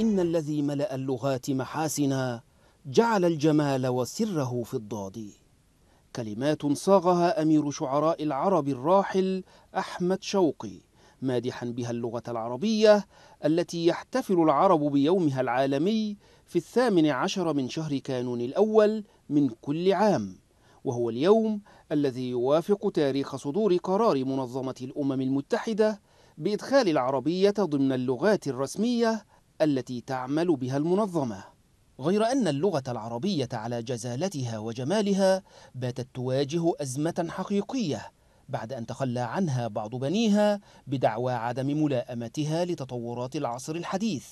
إن الذي ملأ اللغات محاسنا جعل الجمال وسره في الضاد كلمات صاغها أمير شعراء العرب الراحل أحمد شوقي مادحا بها اللغة العربية التي يحتفل العرب بيومها العالمي في الثامن عشر من شهر كانون الأول من كل عام وهو اليوم الذي يوافق تاريخ صدور قرار منظمة الأمم المتحدة بإدخال العربية ضمن اللغات الرسمية التي تعمل بها المنظمة غير أن اللغة العربية على جزالتها وجمالها باتت تواجه أزمة حقيقية بعد أن تخلى عنها بعض بنيها بدعوى عدم ملائمتها لتطورات العصر الحديث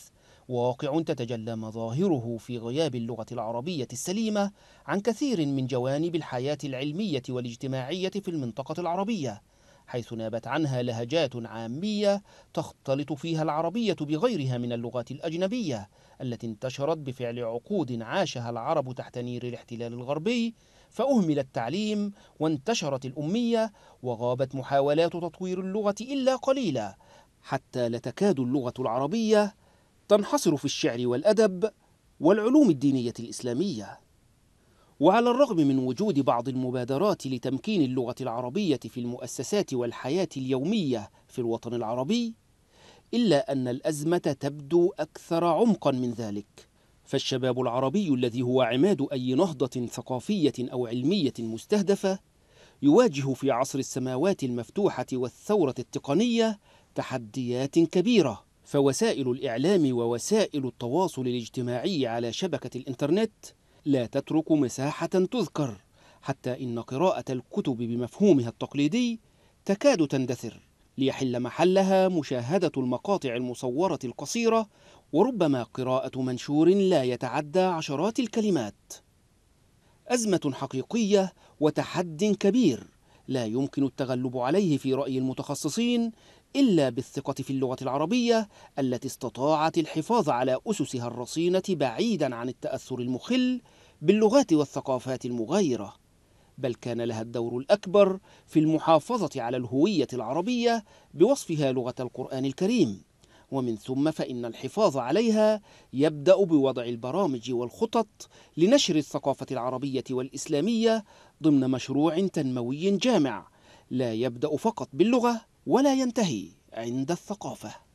واقع تتجلى مظاهره في غياب اللغة العربية السليمة عن كثير من جوانب الحياة العلمية والاجتماعية في المنطقة العربية حيث نابت عنها لهجات عامية تختلط فيها العربية بغيرها من اللغات الأجنبية التي انتشرت بفعل عقود عاشها العرب تحت نير الاحتلال الغربي فأهمل التعليم وانتشرت الأمية وغابت محاولات تطوير اللغة إلا قليلا حتى لا تكاد اللغة العربية تنحصر في الشعر والأدب والعلوم الدينية الإسلامية وعلى الرغم من وجود بعض المبادرات لتمكين اللغة العربية في المؤسسات والحياة اليومية في الوطن العربي إلا أن الأزمة تبدو أكثر عمقا من ذلك فالشباب العربي الذي هو عماد أي نهضة ثقافية أو علمية مستهدفة يواجه في عصر السماوات المفتوحة والثورة التقنية تحديات كبيرة فوسائل الإعلام ووسائل التواصل الاجتماعي على شبكة الإنترنت لا تترك مساحة تذكر حتى إن قراءة الكتب بمفهومها التقليدي تكاد تندثر ليحل محلها مشاهدة المقاطع المصورة القصيرة وربما قراءة منشور لا يتعدى عشرات الكلمات أزمة حقيقية وتحد كبير لا يمكن التغلب عليه في رأي المتخصصين إلا بالثقة في اللغة العربية التي استطاعت الحفاظ على أسسها الرصينة بعيدا عن التأثر المخل باللغات والثقافات المغايرة بل كان لها الدور الأكبر في المحافظة على الهوية العربية بوصفها لغة القرآن الكريم ومن ثم فإن الحفاظ عليها يبدأ بوضع البرامج والخطط لنشر الثقافة العربية والإسلامية ضمن مشروع تنموي جامع لا يبدأ فقط باللغة ولا ينتهي عند الثقافة